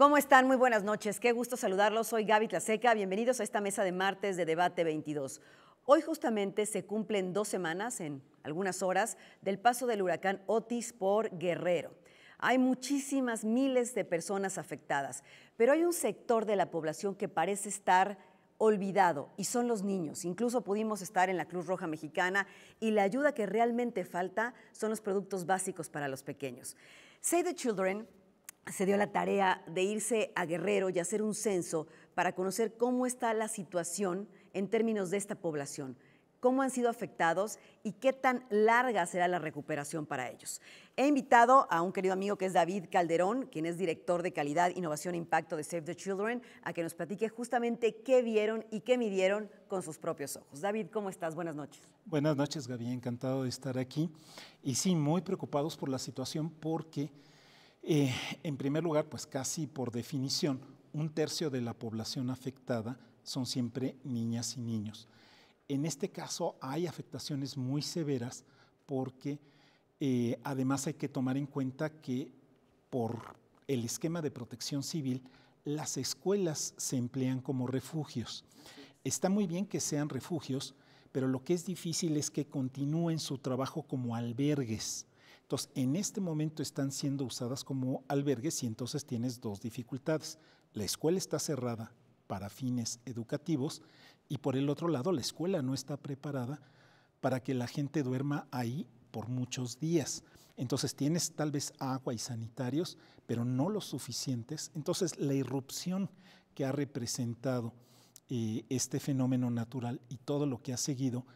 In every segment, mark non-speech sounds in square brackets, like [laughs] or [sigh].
¿Cómo están? Muy buenas noches. Qué gusto saludarlos. Soy Gaby Seca. Bienvenidos a esta mesa de martes de Debate 22. Hoy justamente se cumplen dos semanas, en algunas horas, del paso del huracán Otis por Guerrero. Hay muchísimas miles de personas afectadas, pero hay un sector de la población que parece estar olvidado y son los niños. Incluso pudimos estar en la Cruz Roja Mexicana y la ayuda que realmente falta son los productos básicos para los pequeños. Save the Children se dio la tarea de irse a Guerrero y hacer un censo para conocer cómo está la situación en términos de esta población, cómo han sido afectados y qué tan larga será la recuperación para ellos. He invitado a un querido amigo que es David Calderón, quien es director de calidad, innovación e impacto de Save the Children, a que nos platique justamente qué vieron y qué midieron con sus propios ojos. David, ¿cómo estás? Buenas noches. Buenas noches, Gabi. Encantado de estar aquí. Y sí, muy preocupados por la situación porque eh, en primer lugar, pues casi por definición, un tercio de la población afectada son siempre niñas y niños. En este caso hay afectaciones muy severas porque eh, además hay que tomar en cuenta que por el esquema de protección civil, las escuelas se emplean como refugios. Está muy bien que sean refugios, pero lo que es difícil es que continúen su trabajo como albergues. Entonces, en este momento están siendo usadas como albergues y entonces tienes dos dificultades. La escuela está cerrada para fines educativos y por el otro lado, la escuela no está preparada para que la gente duerma ahí por muchos días. Entonces tienes tal vez agua y sanitarios, pero no los suficientes. Entonces la irrupción que ha representado eh, este fenómeno natural y todo lo que ha seguido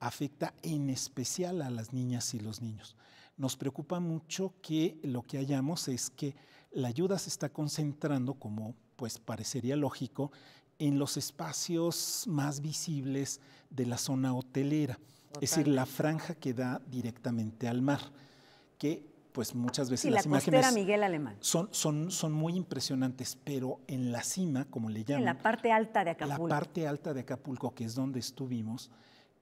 afecta en especial a las niñas y los niños nos preocupa mucho que lo que hallamos es que la ayuda se está concentrando, como pues parecería lógico, en los espacios más visibles de la zona hotelera, es decir, la franja que da directamente al mar, que pues muchas veces las la imágenes Miguel Alemán. Son, son, son muy impresionantes, pero en la cima, como le llaman. En la parte alta de Acapulco. La parte alta de Acapulco, que es donde estuvimos,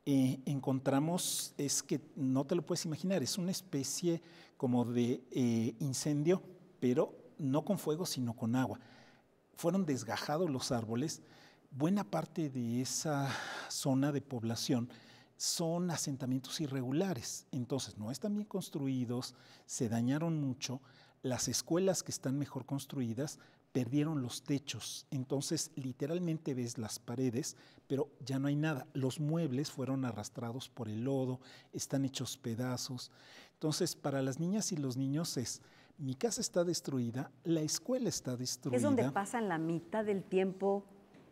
eh, encontramos es que no te lo puedes imaginar, es una especie como de eh, incendio, pero no con fuego, sino con agua. Fueron desgajados los árboles. Buena parte de esa zona de población son asentamientos irregulares, entonces no están bien construidos, se dañaron mucho, las escuelas que están mejor construidas perdieron los techos, entonces literalmente ves las paredes, pero ya no hay nada. Los muebles fueron arrastrados por el lodo, están hechos pedazos. Entonces, para las niñas y los niños es, mi casa está destruida, la escuela está destruida. Es donde pasan la mitad del tiempo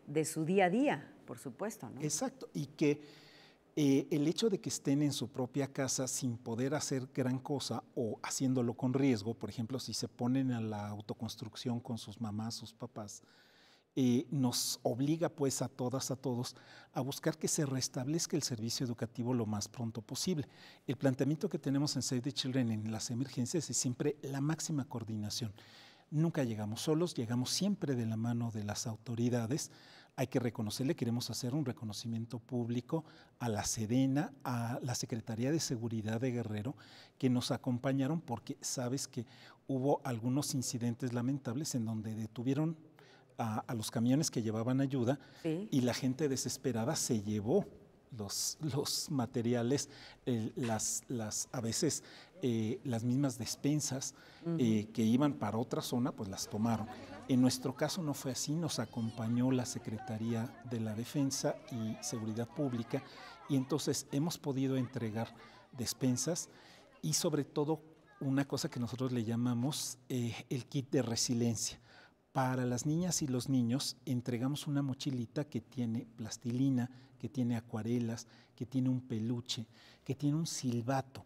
de su día a día, por supuesto, ¿no? Exacto, y que eh, el hecho de que estén en su propia casa sin poder hacer gran cosa o haciéndolo con riesgo, por ejemplo, si se ponen a la autoconstrucción con sus mamás, sus papás, eh, nos obliga pues a todas, a todos, a buscar que se restablezca el servicio educativo lo más pronto posible. El planteamiento que tenemos en Save the Children en las emergencias es siempre la máxima coordinación. Nunca llegamos solos, llegamos siempre de la mano de las autoridades hay que reconocerle, queremos hacer un reconocimiento público a la Sedena, a la Secretaría de Seguridad de Guerrero, que nos acompañaron porque sabes que hubo algunos incidentes lamentables en donde detuvieron a, los camiones que llevaban ayuda y la gente desesperada se llevó. Los, materiales, las, las, a veces eh, las mismas despensas eh, que iban para otra zona, pues las tomaron. En nuestro caso no fue así, nos acompañó la Secretaría de la Defensa y Seguridad Pública y entonces hemos podido entregar despensas y sobre todo una cosa que nosotros le llamamos eh, el kit de resiliencia. Para las niñas y los niños entregamos una mochilita que tiene plastilina, que tiene acuarelas, que tiene un peluche, que tiene un silbato.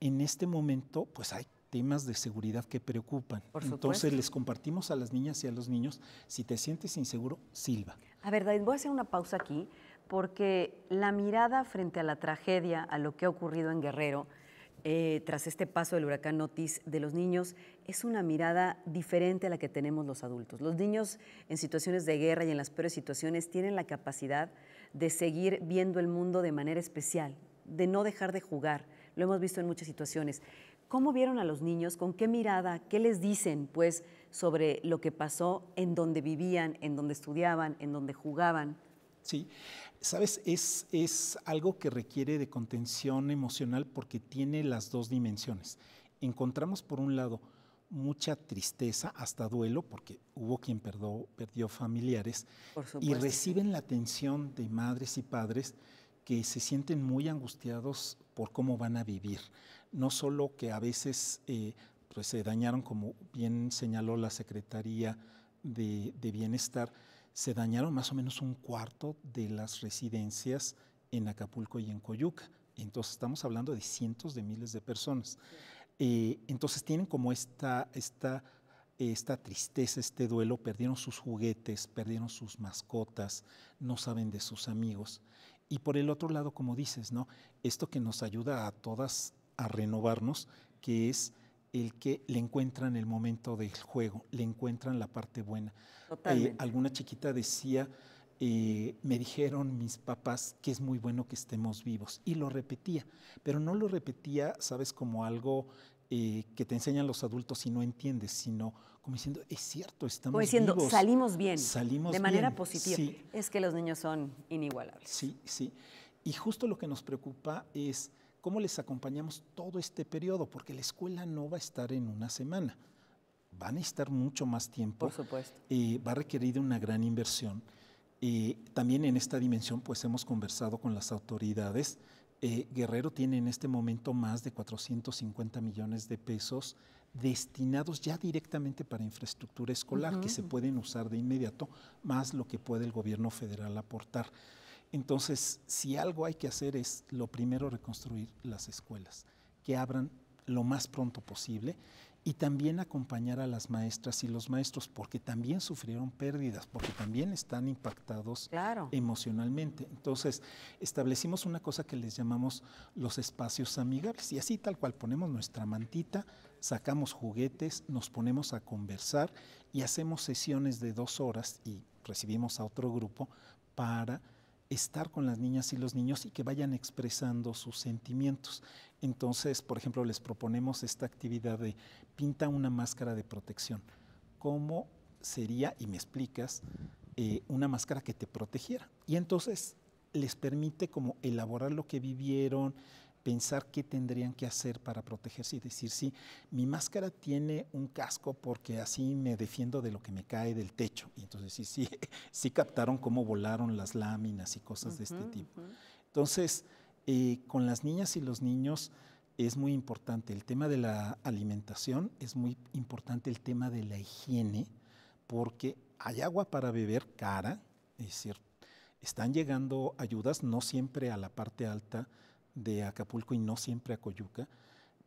En este momento, pues hay temas de seguridad que preocupan. Entonces les compartimos a las niñas y a los niños, si te sientes inseguro, silba. A ver, voy a hacer una pausa aquí, porque la mirada frente a la tragedia, a lo que ha ocurrido en Guerrero, eh, tras este paso del huracán Otis de los niños es una mirada diferente a la que tenemos los adultos. Los niños en situaciones de guerra y en las peores situaciones tienen la capacidad de seguir viendo el mundo de manera especial, de no dejar de jugar. Lo hemos visto en muchas situaciones. ¿Cómo vieron a los niños? ¿Con qué mirada? ¿Qué les dicen, pues, sobre lo que pasó en donde vivían, en donde estudiaban, en donde jugaban? Sí, sabes, es, es algo que requiere de contención emocional porque tiene las dos dimensiones. Encontramos, por un lado, mucha tristeza, hasta duelo, porque hubo quien perdió familiares, y reciben la atención de madres y padres que se sienten muy angustiados por cómo van a vivir no solo que a veces eh, pues se dañaron, como bien señaló la Secretaría de, Bienestar, se dañaron más o menos un cuarto de las residencias en Acapulco y en Coyuca. Entonces estamos hablando de cientos de miles de personas. Eh, entonces tienen como esta, esta, esta tristeza, este duelo, perdieron sus juguetes, perdieron sus mascotas, no saben de sus amigos. Y por el otro lado, como dices, ¿no? Esto que nos ayuda a todas a renovarnos, que es el que le encuentran el momento del juego, le encuentran la parte buena. Eh, alguna chiquita decía, eh, me dijeron mis papás que es muy bueno que estemos vivos, y lo repetía, pero no lo repetía, sabes, como algo eh, que te enseñan los adultos y no entiendes, sino como diciendo, es cierto, estamos como diciendo, salimos bien, salimos de manera positiva. Es que los niños son inigualables. Sí, sí. Y justo lo que nos preocupa es ¿Cómo les acompañamos todo este periodo? Porque la escuela no va a estar en una semana, van a estar mucho más tiempo. Por supuesto. Eh, va a requerir una gran inversión. Eh, también en esta dimensión, pues hemos conversado con las autoridades. Eh, Guerrero tiene en este momento más de 450 millones de pesos destinados ya directamente para infraestructura escolar, que se pueden usar de inmediato, más lo que puede el gobierno federal aportar. Entonces, si algo hay que hacer es lo primero reconstruir las escuelas, que abran lo más pronto posible y también acompañar a las maestras y los maestros, porque también sufrieron pérdidas, porque también están impactados emocionalmente. Entonces, establecimos una cosa que les llamamos los espacios amigables, y así tal cual ponemos nuestra mantita, sacamos juguetes, nos ponemos a conversar y hacemos sesiones de dos horas y recibimos a otro grupo para estar con las niñas y los niños y que vayan expresando sus sentimientos. Entonces, por ejemplo, les proponemos esta actividad de pinta una máscara de protección. ¿Cómo sería, y me explicas, eh, una máscara que te protegiera? Y entonces les permite como elaborar lo que vivieron, pensar qué tendrían que hacer para protegerse y decir, sí, mi máscara tiene un casco porque así me defiendo de lo que me cae del techo. Y entonces sí, sí, [laughs] captaron cómo volaron las láminas y cosas de este tipo. Entonces, eh, con las niñas y los niños es muy importante el tema de la alimentación, es muy importante el tema de la higiene, porque hay agua para beber cara, es decir, están llegando ayudas, no siempre a la parte alta de Acapulco y no siempre a Coyuca,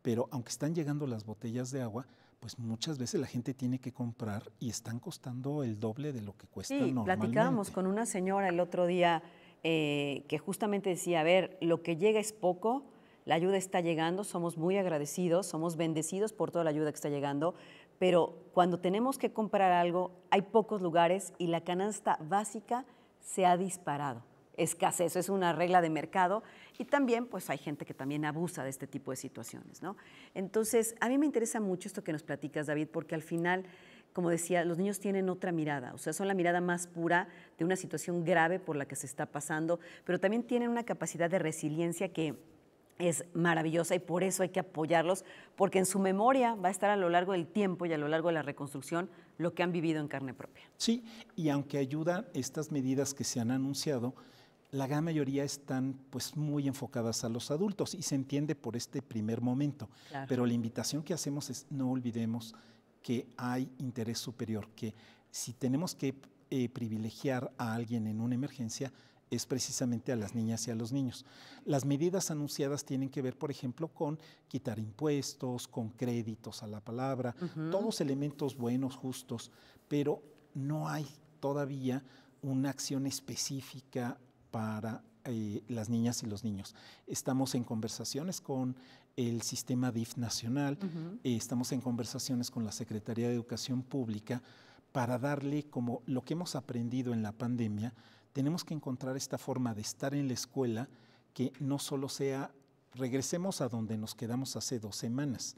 pero aunque están llegando las botellas de agua, pues muchas veces la gente tiene que comprar y están costando el doble de lo que cuesta sí, Platicábamos con una señora el otro día eh, que justamente decía, a ver, lo que llega es poco, la ayuda está llegando, somos muy agradecidos, somos bendecidos por toda la ayuda que está llegando, pero cuando tenemos que comprar algo, hay pocos lugares y la canasta básica se ha disparado escasez, es una regla de mercado y también pues hay gente que también abusa de este tipo de situaciones, ¿no? Entonces, a mí me interesa mucho esto que nos platicas, David, porque al final, como decía, los niños tienen otra mirada, o sea, son la mirada más pura de una situación grave por la que se está pasando, pero también tienen una capacidad de resiliencia que es maravillosa y por eso hay que apoyarlos, porque en su memoria va a estar a lo largo del tiempo y a lo largo de la reconstrucción lo que han vivido en carne propia. Sí, y aunque ayudan estas medidas que se han anunciado, la gran mayoría están pues muy enfocadas a los adultos y se entiende por este primer momento. Pero la invitación que hacemos es no olvidemos que hay interés superior, que si tenemos que eh, privilegiar a alguien en una emergencia, es precisamente a las niñas y a los niños. Las medidas anunciadas tienen que ver, por ejemplo, con quitar impuestos, con créditos a la palabra, todos elementos buenos, justos, pero no hay todavía una acción específica para eh, las niñas y los niños. Estamos en conversaciones con el sistema DIF nacional, eh, estamos en conversaciones con la Secretaría de Educación Pública para darle como lo que hemos aprendido en la pandemia, tenemos que encontrar esta forma de estar en la escuela que no solo sea regresemos a donde nos quedamos hace dos semanas,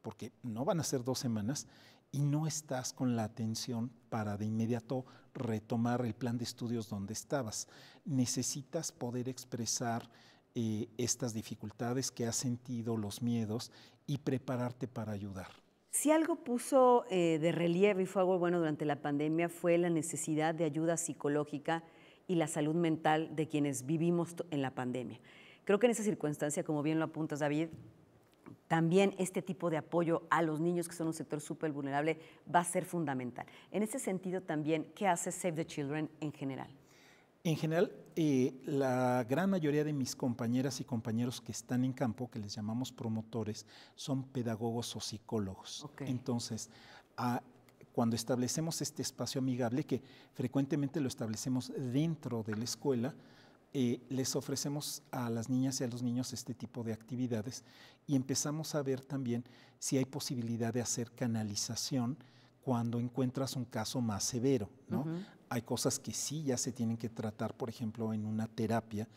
porque no van a ser dos semanas, y no estás con la atención para de inmediato retomar el plan de estudios donde estabas. Necesitas poder expresar eh, estas dificultades que has sentido, los miedos y prepararte para ayudar. Si algo puso eh, de relieve y fue algo bueno durante la pandemia fue la necesidad de ayuda psicológica y la salud mental de quienes vivimos en la pandemia. Creo que en esa circunstancia, como bien lo apuntas David, también este tipo de apoyo a los niños, que son un sector súper vulnerable, va a ser fundamental. En ese sentido también, ¿qué hace Save the Children en general? En general, eh, la gran mayoría de mis compañeras y compañeros que están en campo, que les llamamos promotores, son pedagogos o psicólogos. Entonces, cuando establecemos este espacio amigable, que frecuentemente lo establecemos dentro de la escuela, eh, les ofrecemos a las niñas y a los niños este tipo de actividades y empezamos a ver también si hay posibilidad de hacer canalización cuando encuentras un caso más severo, ¿no? Hay cosas que sí ya se tienen que tratar, por ejemplo, en una terapia,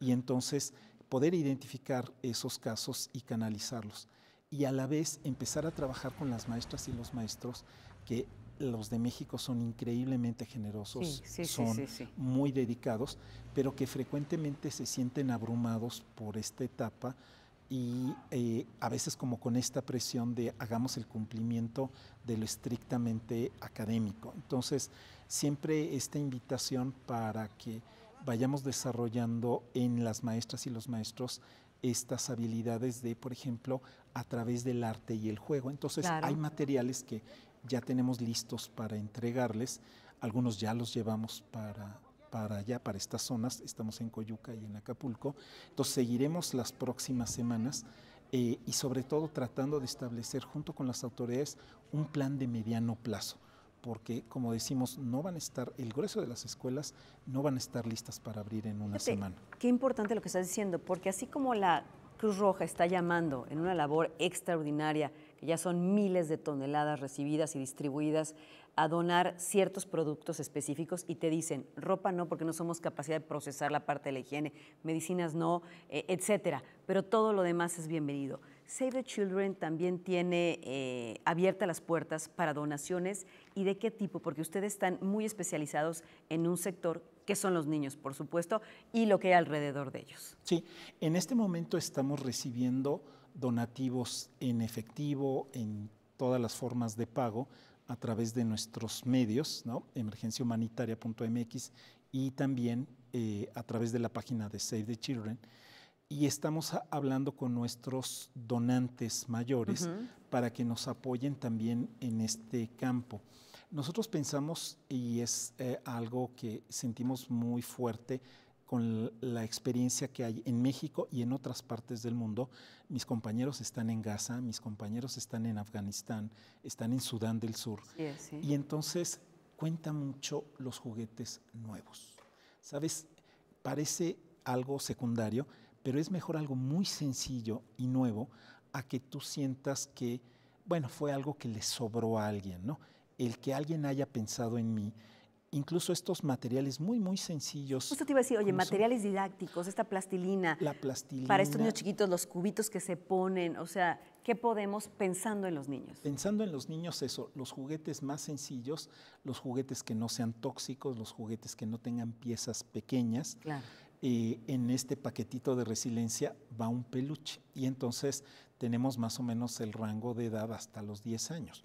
y entonces poder identificar esos casos y canalizarlos. Y a la vez empezar a trabajar con las maestras y los maestros que los de México son increíblemente generosos, son muy dedicados, pero que frecuentemente se sienten abrumados por esta etapa y eh, a veces como con esta presión de hagamos el cumplimiento de lo estrictamente académico. Entonces, siempre esta invitación para que vayamos desarrollando en las maestras y los maestros estas habilidades de, por ejemplo, a través del arte y el juego. Entonces, hay materiales que ya tenemos listos para entregarles. Algunos ya los llevamos para, para allá, para estas zonas. Estamos en Coyuca y en Acapulco. Entonces seguiremos las próximas semanas eh, y sobre todo tratando de establecer junto con las autoridades un plan de mediano plazo porque como decimos, no van a estar, el grueso de las escuelas no van a estar listas para abrir en una semana. Qué importante lo que estás diciendo, porque así como la Cruz Roja está llamando en una labor extraordinaria ya son miles de toneladas recibidas y distribuidas, a donar ciertos productos específicos y te dicen, ropa no, porque no somos capacidad de procesar la parte de la higiene, medicinas no, eh, etcétera. Pero todo lo demás es bienvenido. Save the Children también tiene eh, abiertas las puertas para donaciones y de qué tipo, porque ustedes están muy especializados en un sector que son los niños, por supuesto, y lo que hay alrededor de ellos. Sí, en este momento estamos recibiendo donativos en efectivo, en todas las formas de pago a través de nuestros medios, ¿no? emergenciahumanitaria.mx y también eh, a través de la página de Save the Children. Y estamos hablando con nuestros donantes mayores para que nos apoyen también en este campo. Nosotros pensamos, y es eh, algo que sentimos muy fuerte, con la experiencia que hay en México y en otras partes del mundo. Mis compañeros están en Gaza, mis compañeros están en Afganistán, están en Sudán del Sur. Y entonces cuenta mucho los juguetes nuevos. ¿Sabes? Parece algo secundario, pero es mejor algo muy sencillo y nuevo a que tú sientas que, bueno, fue algo que le sobró a alguien, ¿no? El que alguien haya pensado en mí, incluso estos materiales muy, muy sencillos. Justo te iba a decir, oye, materiales didácticos, esta plastilina. La plastilina. Para estos niños chiquitos, los cubitos que se ponen, o sea, ¿qué podemos pensando en los niños? Pensando en los niños, eso, los juguetes más sencillos, los juguetes que no sean tóxicos, los juguetes que no tengan piezas pequeñas. Claro. Eh, en este paquetito de resiliencia va un peluche y entonces tenemos más o menos el rango de edad hasta los 10 años.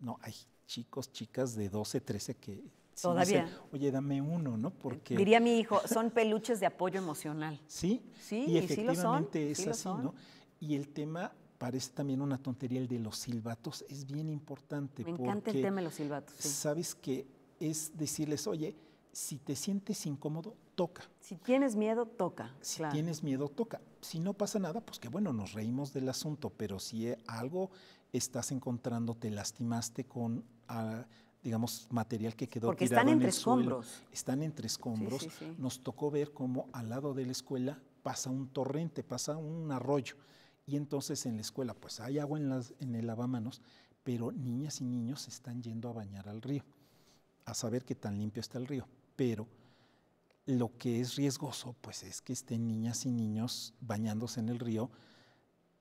No, hay chicos, chicas de 12, 13 que Todavía. Oye, dame uno, ¿no? Porque... Diría mi hijo, son peluches de apoyo emocional. Sí, sí, y, efectivamente es así, ¿no? Y el tema parece también una tontería el de los silbatos, es bien importante. Me encanta el tema de los silbatos. Sabes que es decirles, oye, si te sientes incómodo, toca. Si tienes miedo, toca. Si tienes miedo, toca. Si no pasa nada, pues que bueno, nos reímos del asunto, pero si eh, algo estás encontrando, te lastimaste con... Ah, digamos, material que quedó tirado están en el Suelo. Están entre escombros. Nos tocó ver cómo al lado de la escuela pasa un torrente, pasa un arroyo. Y entonces en la escuela, pues hay agua en, las, en el lavamanos, pero niñas y niños están yendo a bañar al río, a saber qué tan limpio está el río. Pero lo que es riesgoso, pues es que estén niñas y niños bañándose en el río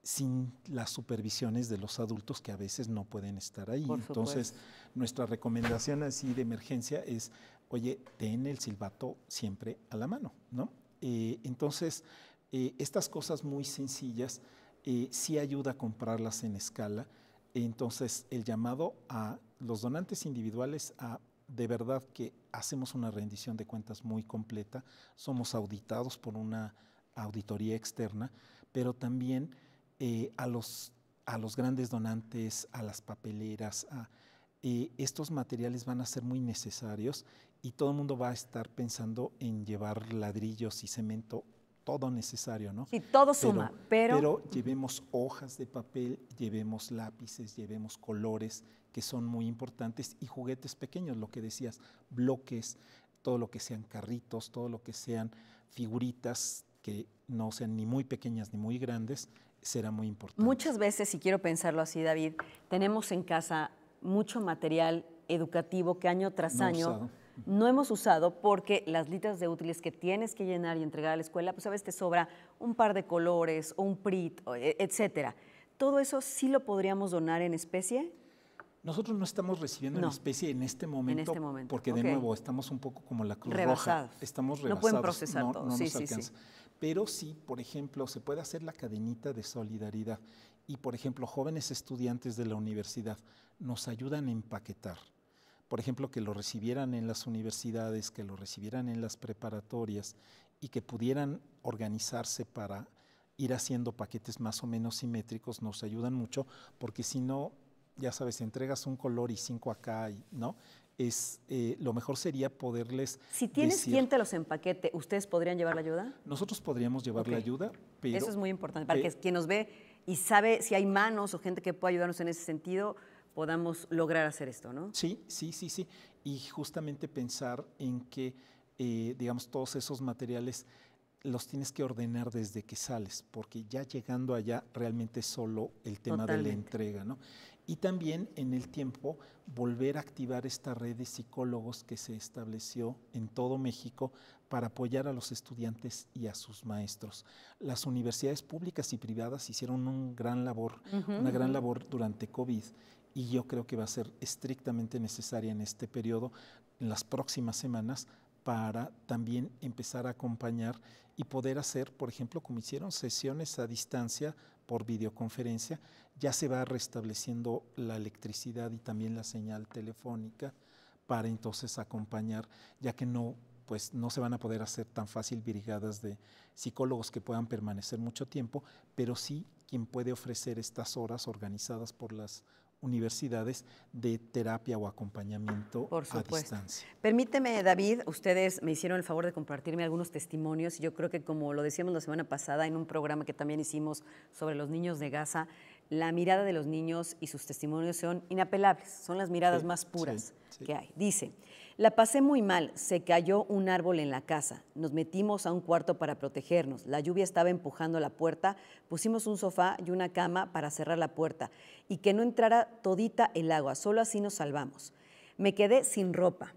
sin las supervisiones de los adultos que a veces no pueden estar ahí. Entonces, nuestra recomendación así de emergencia es, oye, ten el silbato siempre a la mano, ¿no? Eh, entonces, eh, estas cosas muy sencillas eh, sí ayuda a comprarlas en escala. Entonces, el llamado a los donantes individuales a de verdad que hacemos una rendición de cuentas muy completa, somos auditados por una auditoría externa, pero también eh, a, los, grandes donantes, a las papeleras, eh, estos materiales van a ser muy necesarios y todo el mundo va a estar pensando en llevar ladrillos y cemento, todo necesario, ¿no? Sí, todo suma, Pero, pero llevemos hojas de papel, llevemos lápices, llevemos colores que son muy importantes y juguetes pequeños, lo que decías, bloques, todo lo que sean carritos, todo lo que sean figuritas que no sean ni muy pequeñas ni muy grandes, será muy importante. Muchas veces, si quiero pensarlo así, David, tenemos en casa mucho material educativo que año tras año no hemos usado porque las listas de útiles que tienes que llenar y entregar a la escuela, pues a veces te sobra un par de colores o un e, PRIT, etcétera. ¿Todo eso sí lo podríamos donar en especie? Nosotros no estamos recibiendo en especie en este momento, en este momento. porque de nuevo estamos un poco como la Cruz Roja. Estamos rebasados. No pueden procesar todo. Sí pero sí, por ejemplo, se puede hacer la cadenita de solidaridad y, por ejemplo, jóvenes estudiantes de la universidad nos ayudan a empaquetar. Por ejemplo, que lo recibieran en las universidades, que lo recibieran en las preparatorias y que pudieran organizarse para ir haciendo paquetes más o menos simétricos, nos ayudan mucho, porque si no, ya sabes, entregas un color y cinco acá, y, ¿no? es eh, lo mejor sería poderles. Si tienes quien te los empaquete, ¿ustedes podrían llevar la ayuda? Nosotros podríamos llevar la ayuda, pero. Eso es muy importante, para eh, que quien nos ve y sabe si hay manos o gente que pueda ayudarnos en ese sentido, podamos lograr hacer esto, ¿no? Sí, sí, sí, sí. Y justamente pensar en que, eh, digamos, todos esos materiales los tienes que ordenar desde que sales, porque ya llegando allá realmente solo el tema de la entrega, ¿no? y también en el tiempo volver a activar esta red de psicólogos que se estableció en todo México para apoyar a los estudiantes y a sus maestros. Las universidades públicas y privadas hicieron un gran labor, una gran labor durante COVID y yo creo que va a ser estrictamente necesaria en este periodo, en las próximas semanas, para también empezar a acompañar y poder hacer, por ejemplo, como hicieron sesiones a distancia por videoconferencia, ya se va restableciendo la electricidad y también la señal telefónica para entonces acompañar, ya que no pues no se van a poder hacer tan fácil brigadas de psicólogos que puedan permanecer mucho tiempo, pero sí quien puede ofrecer estas horas organizadas por las universidades de terapia o acompañamiento a distancia. Permíteme, David, ustedes me hicieron el favor de compartirme algunos testimonios. Yo creo que como lo decíamos la semana pasada en un programa que también hicimos sobre los niños de Gaza, la mirada de los niños y sus testimonios son inapelables, son las miradas más puras que hay. Dice, la pasé muy mal, se cayó un árbol en la casa, nos metimos a un cuarto para protegernos, la lluvia estaba empujando la puerta, pusimos un sofá y una cama para cerrar la puerta y que no entrara todita el agua, solo así nos salvamos. Me quedé sin ropa,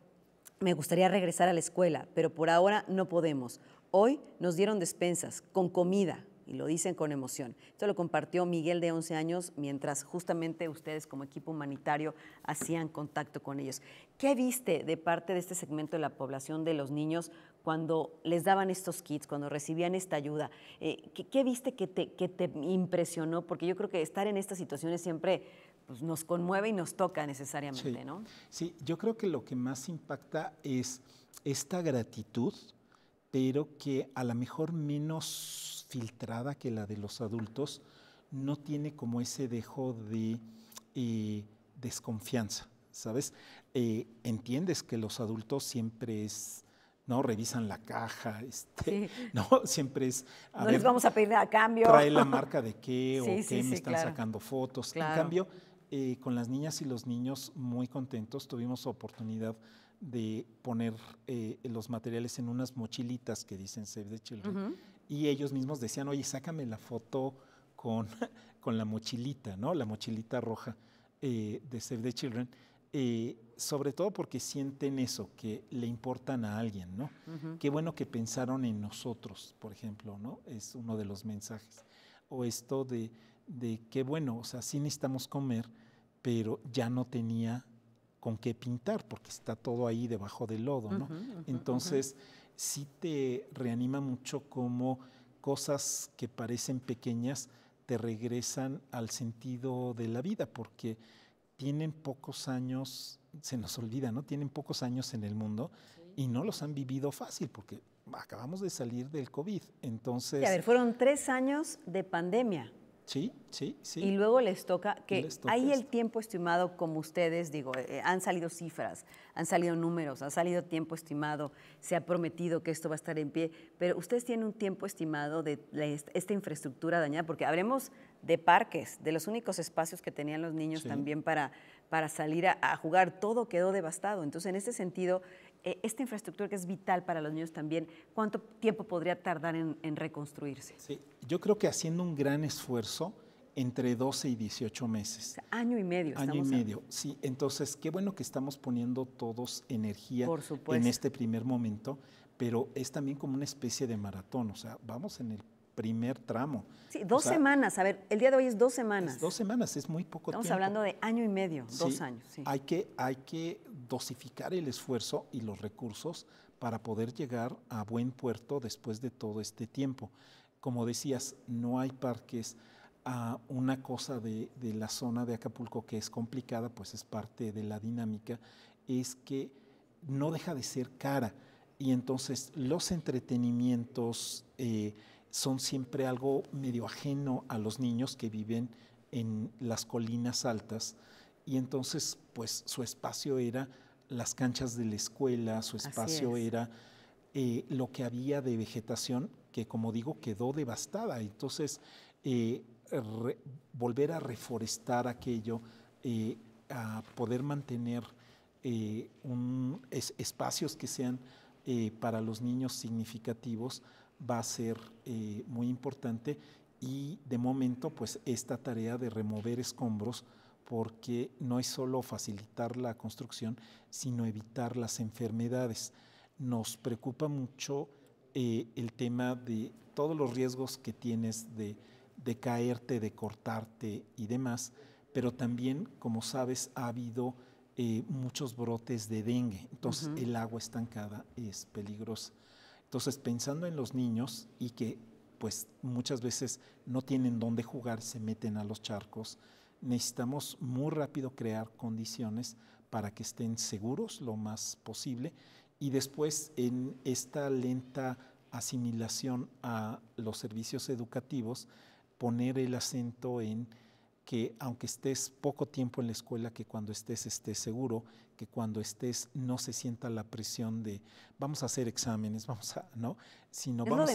me gustaría regresar a la escuela, pero por ahora no podemos. Hoy nos dieron despensas, con comida, y lo dicen con emoción. Esto lo compartió Miguel de 11 años mientras justamente ustedes como equipo humanitario hacían contacto con ellos. ¿Qué viste de parte de este segmento de la población de los niños cuando les daban estos kits, cuando recibían esta ayuda? Eh, ¿qué, viste que te, que te impresionó? Porque yo creo que estar en estas situaciones siempre pues nos conmueve y nos toca necesariamente, ¿no? Sí, yo creo que lo que más impacta es esta gratitud pero que a lo mejor menos filtrada que la de los adultos, no tiene como ese dejo de eh, desconfianza, ¿sabes? Eh, entiendes que los adultos siempre es, ¿no? Revisan la caja, [laughs] este, ¿no? Siempre es... no les vamos a pedir a cambio. Trae la [laughs] marca de qué o qué, me están sacando fotos. En cambio, eh, con las niñas y los niños muy contentos, tuvimos oportunidad de poner eh, los materiales en unas mochilitas que dicen Save the Children. Y ellos mismos decían, oye, sácame la foto con, [laughs] con la mochilita, ¿no? La mochilita roja eh, de Save the Children. Eh, sobre todo porque sienten eso, que le importan a alguien, ¿no? Qué bueno que pensaron en nosotros, por ejemplo, ¿no? Es uno de los mensajes. O esto de, de qué bueno, o sea, sí necesitamos comer, pero ya no tenía con qué pintar, porque está todo ahí debajo del lodo, ¿no? Entonces, sí te reanima mucho como cosas que parecen pequeñas te regresan al sentido de la vida, porque tienen pocos años, se nos olvida, ¿no? Tienen pocos años en el mundo y no los han vivido fácil, porque acabamos de salir del COVID. Entonces. a ver, fueron tres años de pandemia. Sí, sí, sí. Y luego les toca que hay el tiempo estimado como ustedes, digo, eh, eh, han salido cifras, han salido números, ha salido tiempo estimado, se ha prometido que esto va a estar en pie, pero ustedes tienen un tiempo estimado de esta infraestructura dañada, porque habremos de parques, de los únicos espacios que tenían los niños también para, para salir a, a jugar, todo quedó devastado. Entonces, en ese sentido, eh, esta infraestructura que es vital para los niños también, ¿cuánto tiempo podría tardar en, reconstruirse? Sí, yo creo que haciendo un gran esfuerzo, entre 12 y 18 meses. año y medio. Año y medio, sí. Entonces, qué bueno que estamos poniendo todos energía en este primer momento, pero es también como una especie de maratón, o sea, vamos en el primer tramo. Sí, dos semanas, a ver, el día de hoy es dos semanas. dos semanas, es muy poco Estamos tiempo. Estamos hablando de año y medio, dos años. Sí. Hay, que, hay que dosificar el esfuerzo y los recursos para poder llegar a buen puerto después de todo este tiempo. Como decías, no hay parques. Ah, una cosa de, la zona de Acapulco que es complicada, pues es parte de la dinámica, es que no deja de ser cara y entonces los entretenimientos eh, son siempre algo medio ajeno a los niños que viven en las colinas altas y entonces pues su espacio era las canchas de la escuela, su espacio era eh, lo que había de vegetación que como digo quedó devastada. Entonces eh, volver a reforestar aquello, eh, a poder mantener espacios que sean para los niños significativos va a ser muy importante y de momento pues esta tarea de remover escombros porque no es solo facilitar la construcción, sino evitar las enfermedades. Nos preocupa mucho eh, el tema de todos los riesgos que tienes de, caerte, de cortarte y demás, pero también, como sabes, ha habido eh, muchos brotes de dengue. Entonces, el agua estancada es peligrosa. Entonces, pensando en los niños y que pues muchas veces no tienen dónde jugar, se meten a los charcos, necesitamos muy rápido crear condiciones para que estén seguros lo más posible y después en esta lenta asimilación a los servicios educativos, poner el acento en que aunque estés poco tiempo en la escuela, que cuando estés estés seguro, que cuando estés no se sienta la presión de vamos a hacer exámenes, vamos a, ¿no? Sino vamos,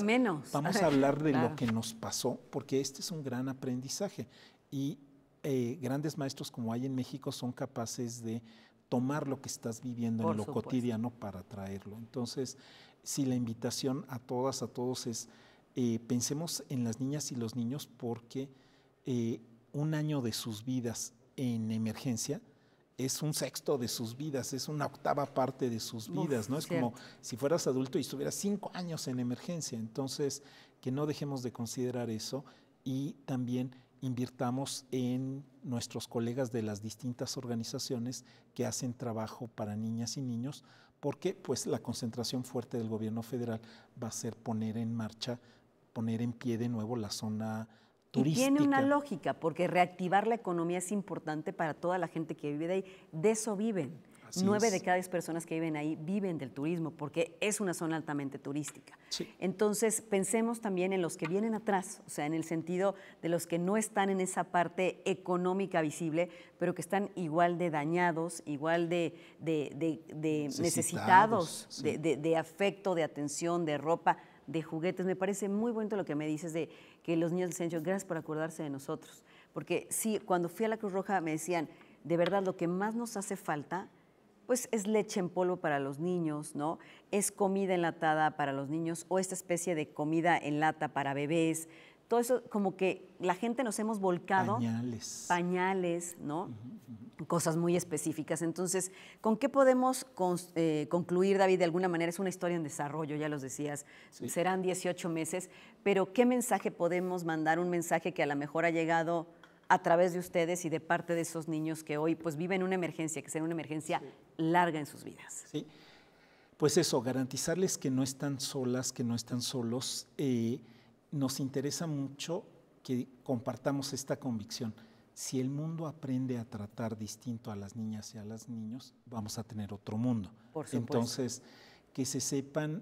Vamos a, [laughs] hablar de lo que nos pasó, porque este es un gran aprendizaje. Y eh, grandes maestros como hay en México son capaces de tomar lo que estás viviendo en lo cotidiano para traerlo. Entonces, si la invitación a todas, a todos es, eh, pensemos en las niñas y los niños porque eh, un año de sus vidas en emergencia es un sexto de sus vidas, es una octava parte de sus vidas, ¿no? Es como si fueras adulto y estuvieras cinco años en emergencia. Entonces, que no dejemos de considerar eso y también invirtamos en nuestros colegas de las distintas organizaciones que hacen trabajo para niñas y niños, porque pues la concentración fuerte del gobierno federal va a ser poner en marcha, poner en pie de nuevo la zona y tiene una lógica, porque reactivar la economía es importante para toda la gente que vive de ahí. De eso viven. Nueve de cada diez personas que viven ahí viven del turismo porque es una zona altamente turística. Entonces, pensemos también en los que vienen atrás, o sea, en el sentido de los que no están en esa parte económica visible, pero que están igual de dañados, igual de, de, necesitados, de afecto, de atención, de ropa de juguetes. Me parece muy bonito lo que me dices de que los niños dicen, gracias por acordarse de nosotros. Porque sí, cuando fui a la Cruz Roja me decían, de verdad, lo que más nos hace falta pues es leche en polvo para los niños, ¿no? Es comida enlatada para los niños o esta especie de comida en lata para bebés. Todo eso, como que la gente nos hemos volcado. Pañales. Pañales, ¿no? Cosas muy específicas. Entonces, ¿con qué podemos eh, concluir, David? De alguna manera es una historia en desarrollo, ya los decías, serán 18 meses, pero ¿qué mensaje podemos mandar? Un mensaje que a lo mejor ha llegado a través de ustedes y de parte de esos niños que hoy pues viven una emergencia, que sea una emergencia larga en sus vidas. Sí, pues eso, garantizarles que no están solas, que no están solos. Eh, nos interesa mucho que compartamos esta convicción. Si el mundo aprende a tratar distinto a las niñas y a los niños, vamos a tener otro mundo. Por supuesto. Entonces, que se sepan,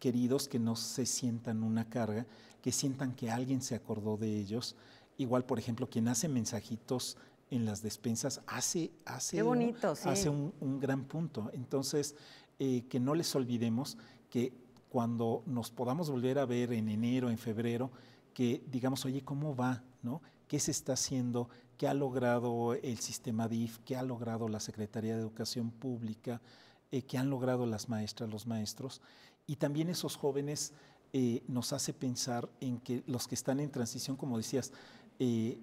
queridos, que no se sientan una carga, que sientan que alguien se acordó de ellos, Igual, por ejemplo, quien hace mensajitos en las despensas hace, hace, un, hace un, gran punto. Entonces, eh, que no les olvidemos que cuando nos podamos volver a ver en enero, en febrero, que digamos, oye, ¿cómo va? ¿No? ¿Qué se está haciendo? ¿Qué ha logrado el sistema DIF? ¿Qué ha logrado la Secretaría de Educación Pública? Eh, ¿Qué han logrado las maestras, los maestros? Y también esos jóvenes eh, nos hace pensar en que los que están en transición, como decías, eh,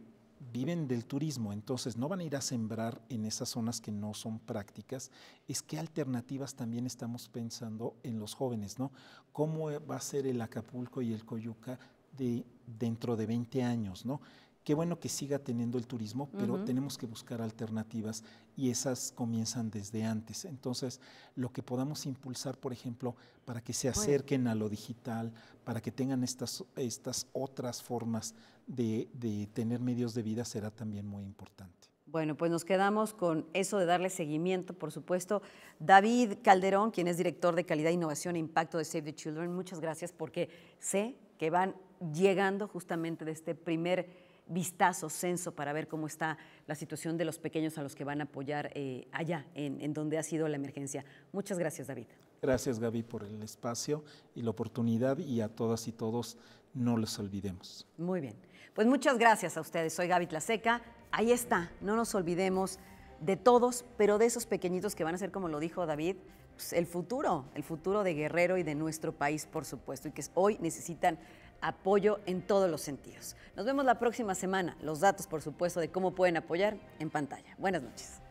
viven del turismo, entonces no van a ir a sembrar en esas zonas que no son prácticas, es que alternativas también estamos pensando en los jóvenes, ¿no? ¿Cómo va a ser el Acapulco y el Coyuca dentro de 20 años, ¿no? Qué bueno que siga teniendo el turismo, pero tenemos que buscar alternativas y esas comienzan desde antes. Entonces, lo que podamos impulsar, por ejemplo, para que se acerquen a lo digital, para que tengan estas, estas otras formas de, de tener medios de vida, será también muy importante. Bueno, pues nos quedamos con eso de darle seguimiento, por supuesto. David Calderón, quien es director de calidad, innovación e impacto de Save the Children, muchas gracias porque sé que van llegando justamente de este primer vistazo, censo, para ver cómo está la situación de los pequeños a los que van a apoyar eh, allá, en, donde ha sido la emergencia. Muchas gracias, David. Gracias, Gaby, por el espacio y la oportunidad y a todas y todos no los olvidemos. Muy bien. Pues muchas gracias a ustedes. Soy Gaby Seca Ahí está. No nos olvidemos de todos, pero de esos pequeñitos que van a ser, como lo dijo David, pues, el futuro, el futuro de Guerrero y de nuestro país, por supuesto, y que hoy necesitan apoyo en todos los sentidos. Nos vemos la próxima semana. Los datos, por supuesto, de cómo pueden apoyar en pantalla. Buenas noches.